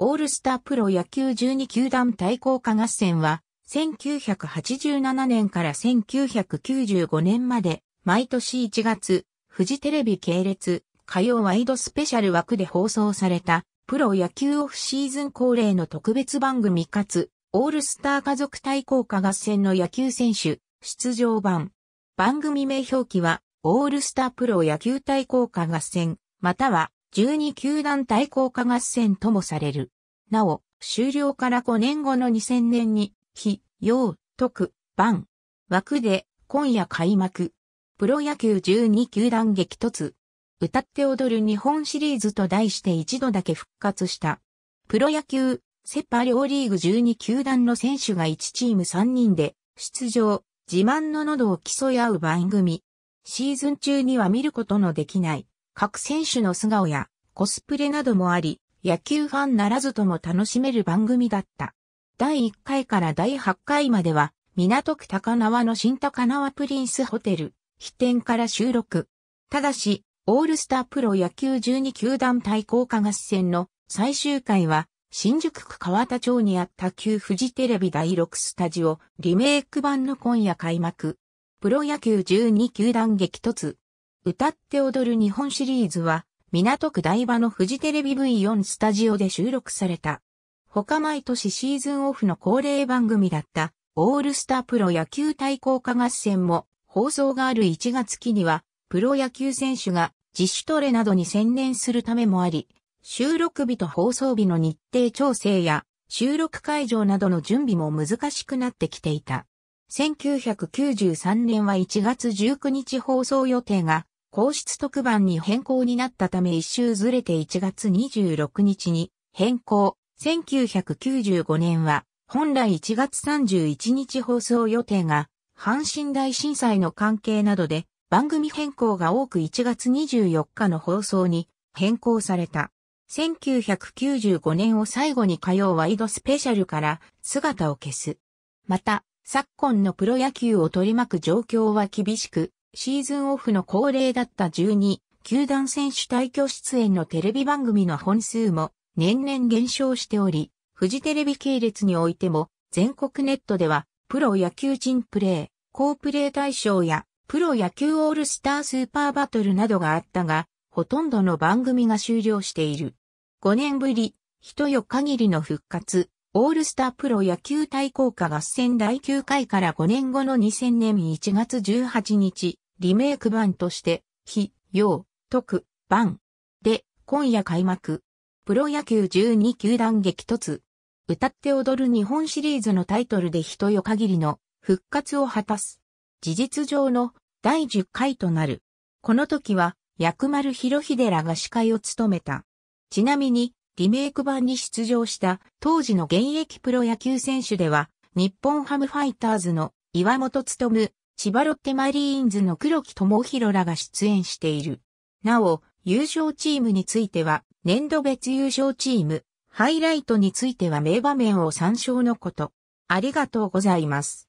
オールスタープロ野球12球団対抗化合戦は、1987年から1995年まで、毎年1月、フジテレビ系列、火曜ワイドスペシャル枠で放送された、プロ野球オフシーズン恒例の特別番組かつ、オールスター家族対抗化合戦の野球選手、出場版。番組名表記は、オールスタープロ野球対抗化合戦、または、12球団対抗化合戦ともされる。なお、終了から5年後の2000年に、非、陽、徳、番、枠で今夜開幕。プロ野球12球団激突。歌って踊る日本シリーズと題して一度だけ復活した。プロ野球、セッパ両リーグ12球団の選手が1チーム3人で出場、自慢の喉を競い合う番組。シーズン中には見ることのできない各選手の素顔やコスプレなどもあり、野球ファンならずとも楽しめる番組だった。第1回から第8回までは、港区高輪の新高輪プリンスホテル、飛天から収録。ただし、オールスタープロ野球12球団対抗化合戦の最終回は、新宿区川田町にあった旧富士テレビ第6スタジオリメイク版の今夜開幕。プロ野球12球団激突。歌って踊る日本シリーズは、港区台場のフジテレビ V4 スタジオで収録された。他毎年シーズンオフの恒例番組だった、オールスタープロ野球対抗化合戦も、放送がある1月期には、プロ野球選手が自主トレなどに専念するためもあり、収録日と放送日の日程調整や、収録会場などの準備も難しくなってきていた。1993年は1月19日放送予定が、皇室特番に変更になったため一周ずれて1月26日に変更。1995年は、本来1月31日放送予定が、阪神大震災の関係などで、番組変更が多く1月24日の放送に変更された。1995年を最後に火曜ワイドスペシャルから姿を消す。また、昨今のプロ野球を取り巻く状況は厳しく、シーズンオフの恒例だった12、球団選手退去出演のテレビ番組の本数も年々減少しており、フジテレビ系列においても、全国ネットでは、プロ野球人プレー、高プレー大賞や、プロ野球オールスタースーパーバトルなどがあったが、ほとんどの番組が終了している。5年ぶり、一夜限りの復活、オールスタープロ野球対抗歌合戦第9回から5年後の2000年1月18日、リメイク版として、非、陽、特、版。で、今夜開幕。プロ野球12球団激突。歌って踊る日本シリーズのタイトルで一よ限りの復活を果たす。事実上の第10回となる。この時は、薬丸博秀らが司会を務めた。ちなみに、リメイク版に出場した当時の現役プロ野球選手では、日本ハムファイターズの岩本努、千葉ロッテマリーンズの黒木智弘らが出演している。なお、優勝チームについては、年度別優勝チーム、ハイライトについては名場面を参照のこと。ありがとうございます。